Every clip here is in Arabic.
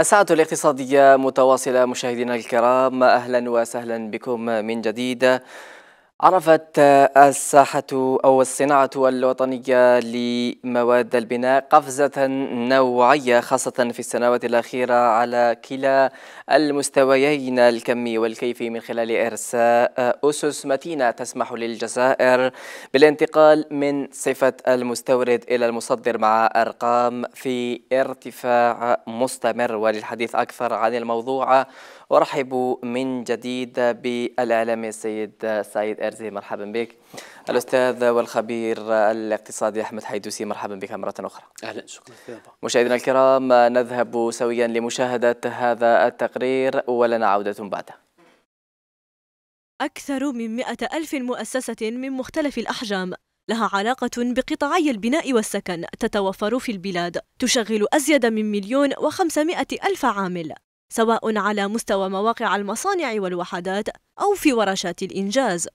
الساعة الاقتصادية متواصلة مشاهدينا الكرام أهلا وسهلا بكم من جديد عرفت الساحة أو الصناعة الوطنية لمواد البناء قفزة نوعية خاصة في السنوات الأخيرة على كلا المستويين الكمي والكيفي من خلال إرساء أسس متينة تسمح للجزائر بالانتقال من صفة المستورد إلى المصدر مع أرقام في ارتفاع مستمر وللحديث أكثر عن الموضوع ورحبوا من جديد بالاعلامي السيد سعيد ارزي مرحبا بك الاستاذ والخبير الاقتصادي احمد حيدوسي مرحبا بك مره اخرى اهلا شكرا مشاهدينا الكرام نذهب سويا لمشاهده هذا التقرير ولنا عوده بعده أكثر من مئة ألف مؤسسة من مختلف الأحجام لها علاقة بقطاعي البناء والسكن تتوفر في البلاد تشغل أزيد من مليون وخمسمائة ألف عامل سواء على مستوى مواقع المصانع والوحدات أو في ورشات الإنجاز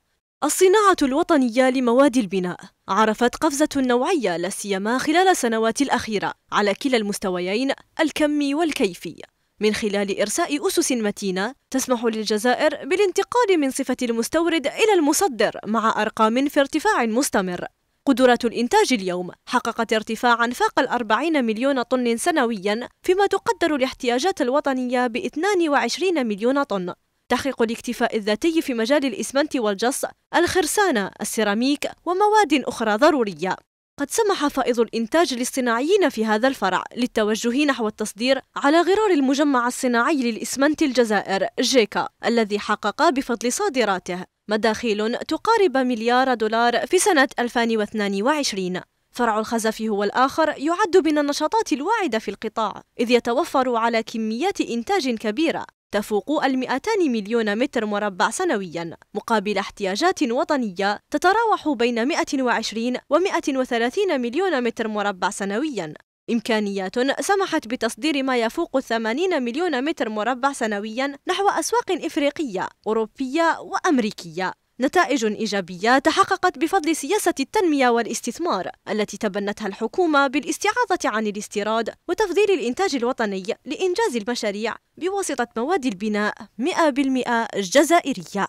الصناعة الوطنية لمواد البناء عرفت قفزة نوعية لاسيما خلال السنوات الأخيرة على كلا المستويين الكمي والكيفي من خلال إرساء أسس متينة تسمح للجزائر بالانتقال من صفة المستورد إلى المصدر مع أرقام في ارتفاع مستمر قدرات الإنتاج اليوم حققت ارتفاعا فاق الأربعين مليون طن سنويا فيما تقدر الاحتياجات الوطنية بـ 22 مليون طن تحقيق الاكتفاء الذاتي في مجال الإسمنت والجص الخرسانة السيراميك ومواد أخرى ضرورية قد سمح فائض الإنتاج للصناعيين في هذا الفرع للتوجه نحو التصدير على غرار المجمع الصناعي للإسمنت الجزائر جيكا الذي حقق بفضل صادراته مداخيل تقارب مليار دولار في سنة 2022 فرع الخزف هو الآخر يعد من النشاطات الواعدة في القطاع إذ يتوفر على كميات إنتاج كبيرة تفوق المئتان مليون متر مربع سنويا مقابل احتياجات وطنية تتراوح بين 120 و 130 مليون متر مربع سنويا إمكانيات سمحت بتصدير ما يفوق 80 مليون متر مربع سنويا نحو أسواق إفريقية أوروبية وأمريكية نتائج إيجابية تحققت بفضل سياسة التنمية والاستثمار التي تبنتها الحكومة بالاستعاضة عن الاستيراد وتفضيل الإنتاج الوطني لإنجاز المشاريع بواسطة مواد البناء 100% جزائرية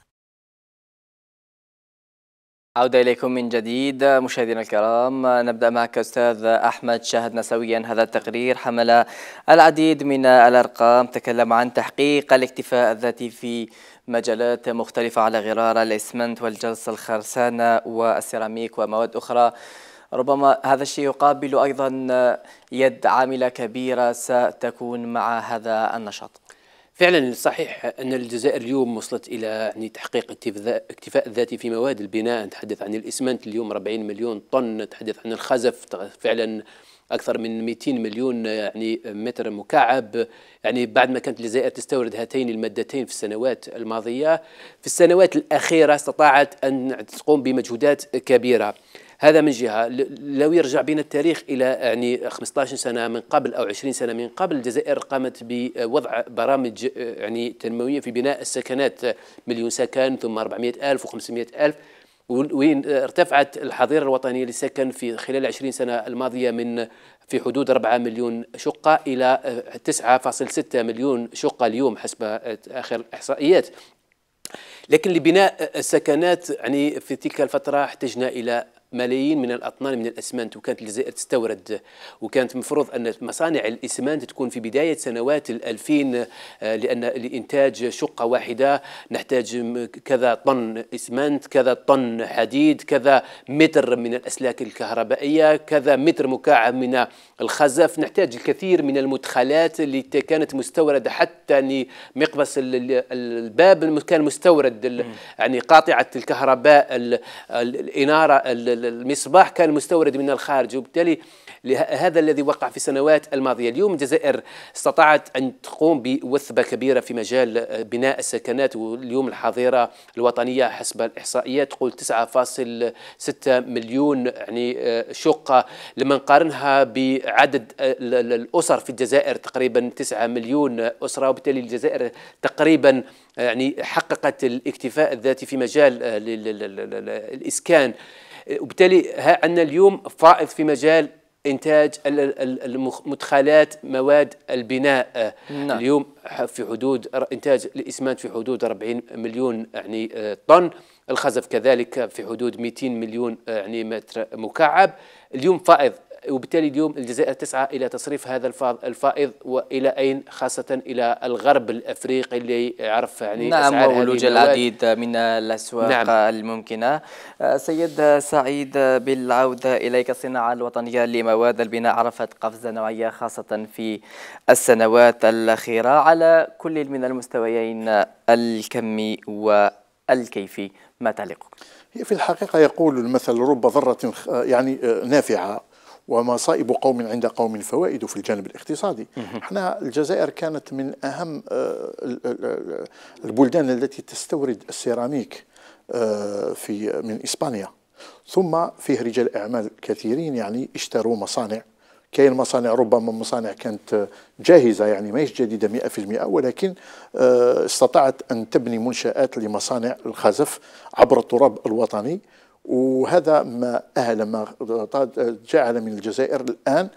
عودة إليكم من جديد مشاهدينا الكرام نبدأ معك أستاذ أحمد شاهدنا سويا هذا التقرير حمل العديد من الأرقام تكلم عن تحقيق الاكتفاء الذاتي في مجالات مختلفة على غرار الإسمنت والجلس الخرسانة والسيراميك ومواد أخرى ربما هذا الشيء يقابل أيضا يد عاملة كبيرة ستكون مع هذا النشاط فعلا صحيح ان الجزائر اليوم وصلت الى يعني تحقيق اكتفاء ذاتي في مواد البناء نتحدث عن الاسمنت اليوم 40 مليون طن نتحدث عن الخزف فعلا اكثر من 200 مليون يعني متر مكعب يعني بعد ما كانت الجزائر تستورد هاتين المادتين في السنوات الماضيه في السنوات الاخيره استطاعت ان تقوم بمجهودات كبيره هذا من جهه لو يرجع بين التاريخ الى يعني 15 سنه من قبل او 20 سنه من قبل الجزائر قامت بوضع برامج آه، يعني تنمويه في بناء السكنات آه، مليون سكن ثم 400 الف و500 الف وين آه، ارتفعت الحظيرة الوطنية للسكن في خلال 20 سنة الماضية من في حدود 4 مليون شقة إلى 9.6 مليون شقة اليوم حسب آخر الإحصائيات لكن لبناء السكنات يعني في تلك الفترة احتجنا إلى ملايين من الاطنان من الاسمنت وكانت الجزائر تستورد وكانت المفروض ان مصانع الاسمنت تكون في بدايه سنوات ال2000 آه، لان لانتاج شقه واحده نحتاج كذا طن اسمنت كذا طن حديد كذا متر من الاسلاك الكهربائيه كذا متر مكعب من الخزف نحتاج الكثير من المدخلات اللي كانت مستورده حتى مقبس الباب كان مستورد يعني قاطعه الكهرباء الاناره المصباح كان مستورد من الخارج وبالتالي هذا الذي وقع في السنوات الماضية اليوم الجزائر استطاعت أن تقوم بوثبة كبيرة في مجال آه، بناء السكنات واليوم الحظيرة الوطنية حسب الإحصائيات تقول 9.6 مليون يعني آه، شقة لما نقارنها بعدد آه، الأسر في الجزائر تقريبا 9 مليون أسرة وبالتالي الجزائر تقريبا يعني حققت الاكتفاء الذاتي في مجال الإسكان وبالتالي ها عندنا اليوم فائض في مجال انتاج المدخلات مواد البناء نعم. اليوم في حدود انتاج الاسمنت في حدود 40 مليون يعني آه، طن الخزف كذلك في حدود 200 مليون آه، يعني متر مكعب اليوم فائض وبالتالي اليوم الجزائر تسعى الى تصريف هذا الفائض والى اين خاصه الى الغرب الافريقي اللي عرف يعني نعم ولوج العديد من الاسواق نعم. الممكنه آه، سيد سعيد بالعوده اليك الصناعه الوطنيه لمواد البناء عرفت قفزه نوعيه خاصه في السنوات الاخيره على كل من المستويين الكمي والكيفي ما تعليقك؟ هي في الحقيقة يقول المثل رب ذرة يعني آه، نافعة ومصائب قوم عند قوم فوائد في الجانب الاقتصادي احنا الجزائر كانت من أهم آه، البلدان التي تستورد السيراميك آه، في من إسبانيا ثم فيه رجال أعمال كثيرين يعني اشتروا مصانع كاين مصانع ربما مصانع كانت جاهزه يعني ماهيش جديده 100% ولكن آه، استطاعت ان تبني منشات لمصانع الخزف عبر التراب الوطني وهذا ما أهل ما جعل من الجزائر الآن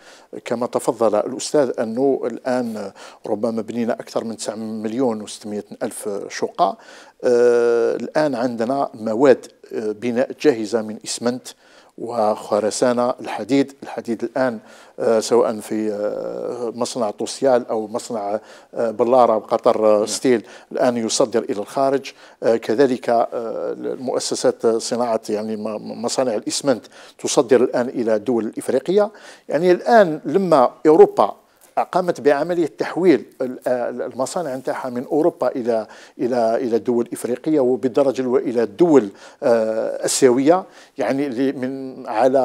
كما تفضل الأستاذ أنه الآن ربما بنينا أكثر من 9 مليون و600 ألف شقة آه، الآن عندنا مواد آه، بناء جاهزة من إسمنت وخرسانة الحديد الحديد الآن آه، سواء في آه، مصنع طوسيال أو مصنع آه، بلارة قطر نعم. ستيل الآن يصدر إلى الخارج كذلك المؤسسات صناعة يعني مصانع الإسمنت تصدر الآن إلى الدول الإفريقية يعني الآن لما أوروبا قامت بعمليه تحويل المصانع نتاعها من اوروبا الى الى الى الدول الافريقيه وبالدرجه الى الدول آه، الاسيويه يعني من على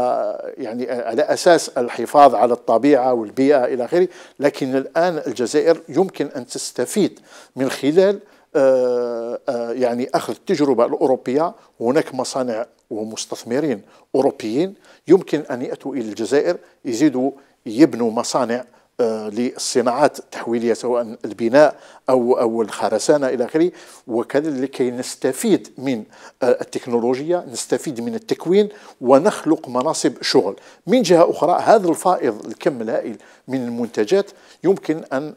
يعني على اساس الحفاظ على الطبيعه والبيئه الى اخره لكن الان الجزائر يمكن ان تستفيد من خلال آه، آه، يعني اخذ التجربه الاوروبيه هناك مصانع ومستثمرين اوروبيين يمكن ان ياتوا الى الجزائر يزيدوا يبنوا مصانع للصناعات آه، التحويليه سواء البناء او او الخرسانه الى اخره وكذلك لكي نستفيد من آه، التكنولوجيا نستفيد من التكوين ونخلق مناصب شغل من جهه اخرى هذا الفائض الكم الهائل من المنتجات يمكن ان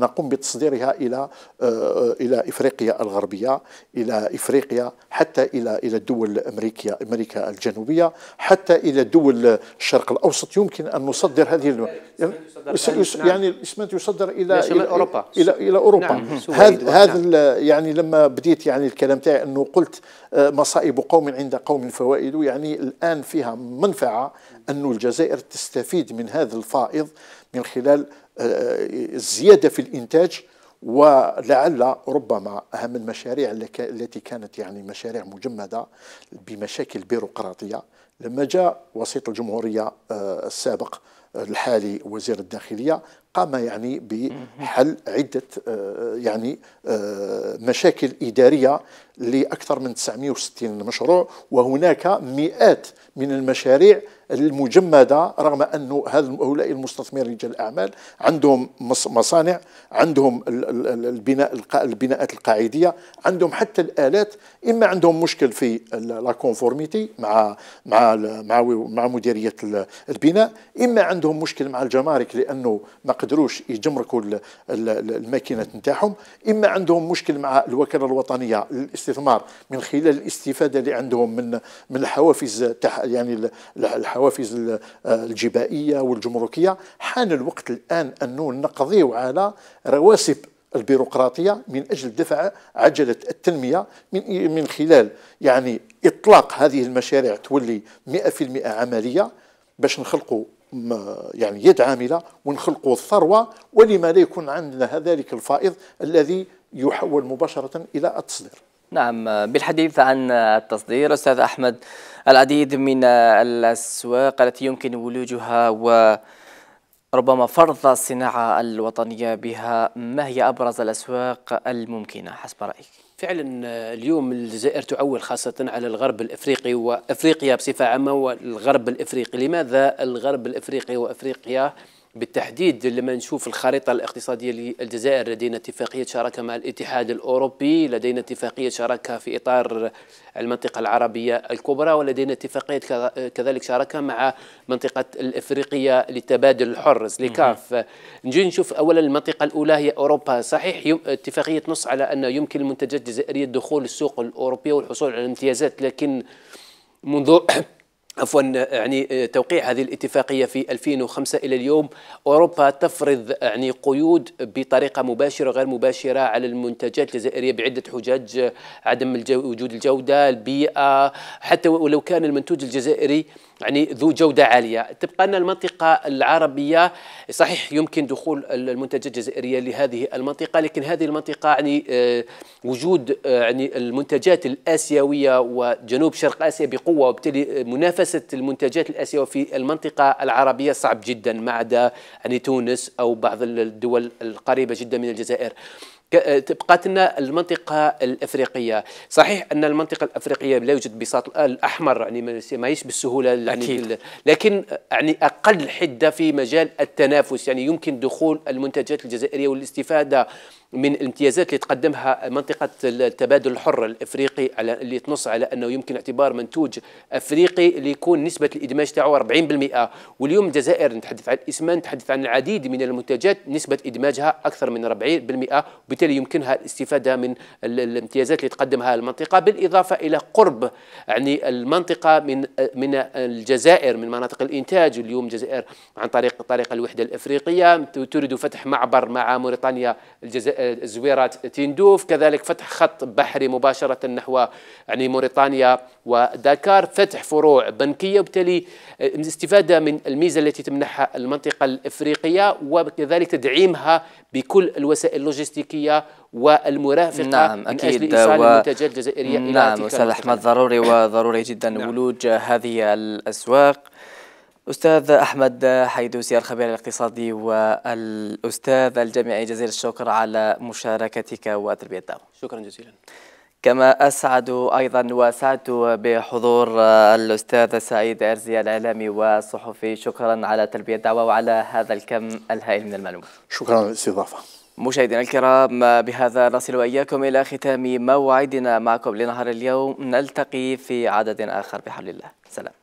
نقوم بتصديرها الى آه، الى افريقيا الغربيه الى افريقيا حتى الى الى الدول الامريكيه امريكا الجنوبيه حتى الى دول الشرق الاوسط يمكن ان نصدر هذه نعم. يعني الاسمنت يصدر الى الى, اوروبا الى الى اوروبا نعم. هذا هذ نعم. يعني لما بديت يعني الكلام تاعي انه قلت آه، مصائب قوم عند قوم فوائد يعني الان فيها منفعه انه الجزائر تستفيد من هذا الفائض من خلال آه، الزياده في الانتاج ولعل ربما اهم المشاريع التي كانت يعني مشاريع مجمده بمشاكل بيروقراطيه لما جاء وسيط الجمهوريه آه، السابق الحالي وزير الداخليه قام يعني بحل عدة آه، يعني آه، مشاكل إدارية لأكثر من 960 مشروع وهناك مئات من المشاريع المجمدة رغم أن هؤلاء المستثمرين رجال الأعمال عندهم مصانع عندهم البناء البناءات القاعدية عندهم حتى الآلات إما عندهم مشكل في لا كونفورميتي مع مع مع مديرية البناء إما عندهم مشكل مع الجمارك لأنه ما قدروش يجمركوا الماكينات نتاعهم اما عندهم مشكل مع الوكاله الوطنيه للاستثمار من خلال الاستفاده اللي عندهم من من الحوافز تاع يعني الحوافز آه، الجبائيه والجمركيه حان الوقت الان ان نقضيو على رواسب البيروقراطيه من اجل دفع عجله التنميه من من خلال يعني اطلاق هذه المشاريع تولي 100% عمليه باش نخلقوا يعني يد عامله ونخلقوا الثروه ولما لا يكون عندنا ذلك الفائض الذي يحول مباشره الى التصدير. نعم بالحديث عن التصدير استاذ احمد العديد من الاسواق التي يمكن ولوجها و ربما فرض الصناعه الوطنيه بها ما هي ابرز الاسواق الممكنه حسب رايك؟ فعلا آه، اليوم الجزائر تعول خاصة على الغرب الإفريقي وأفريقيا بصفة عامة والغرب الإفريقي لماذا الغرب الإفريقي وأفريقيا بالتحديد لما نشوف الخريطة الاقتصادية للجزائر لدينا اتفاقية شراكة مع الاتحاد الأوروبي لدينا اتفاقية شراكة في إطار المنطقة العربية الكبرى ولدينا اتفاقية كذلك شراكة مع منطقة الإفريقية للتبادل الحر سليكاف نجي نشوف أولا المنطقة الأولى هي أوروبا صحيح اتفاقية نص على أن يمكن المنتجات الجزائرية الدخول السوق الأوروبية والحصول على الامتيازات لكن منذ عفوا يعني توقيع هذه الاتفاقيه في 2005 الى اليوم اوروبا تفرض يعني قيود بطريقه مباشره وغير مباشره على المنتجات الجزائريه بعده حجج عدم وجود الجوده البيئه حتى ولو كان المنتوج الجزائري يعني ذو جودة عالية تبقى أن المنطقة العربية صحيح يمكن دخول المنتجات الجزائرية لهذه المنطقة لكن هذه المنطقة يعني آه، وجود آه، يعني المنتجات الآسيوية وجنوب شرق آسيا بقوة وبالتالي منافسة المنتجات الآسيوية في المنطقة العربية صعب جدا ما عدا يعني تونس أو بعض الدول القريبة جدا من الجزائر آه، تبقات لنا المنطقه الافريقيه صحيح ان المنطقه الافريقيه لا يوجد بساط آه، الاحمر يعني يش بالسهوله يعني أكيد. لكن آه، يعني اقل حده في مجال التنافس يعني يمكن دخول المنتجات الجزائريه والاستفاده من الامتيازات اللي تقدمها منطقة التبادل الحر الافريقي على اللي تنص على انه يمكن اعتبار منتوج افريقي اللي يكون نسبة الادماج تاعو 40% واليوم الجزائر نتحدث عن اسمنت نتحدث عن العديد من المنتجات نسبة ادماجها اكثر من 40% وبالتالي يمكنها الاستفادة من الامتيازات اللي تقدمها المنطقة بالاضافة الى قرب يعني المنطقة من من الجزائر من مناطق الانتاج اليوم الجزائر عن طريق طريق الوحدة الافريقية تريد فتح معبر مع موريتانيا الجزائر زويرات تندوف كذلك فتح خط بحري مباشرة نحو يعني موريتانيا وداكار فتح فروع بنكية وبالتالي الاستفادة آه، من الميزة التي تمنحها المنطقة الإفريقية وكذلك تدعيمها بكل الوسائل اللوجستيكية والمرافقه نعم اكيد اجل و... المنتجات الجزائريه نعم الى نعم استاذ احمد ضروري وضروري جدا نعم. ولوج هذه الاسواق أستاذ أحمد حيدوسي الخبير الاقتصادي والأستاذ الجامعي جزيل الشكر على مشاركتك وتلبية الدعوة شكرا جزيلا كما أسعد أيضا وسعدت بحضور الأستاذ سعيد أرزي الإعلامي والصحفي شكرا على تلبية الدعوة وعلى هذا الكم الهائل من المعلومات شكرا للاستضافة مشاهدينا الكرام بهذا نصل وإياكم إلى ختام موعدنا معكم لنهار اليوم نلتقي في عدد آخر بحول الله سلام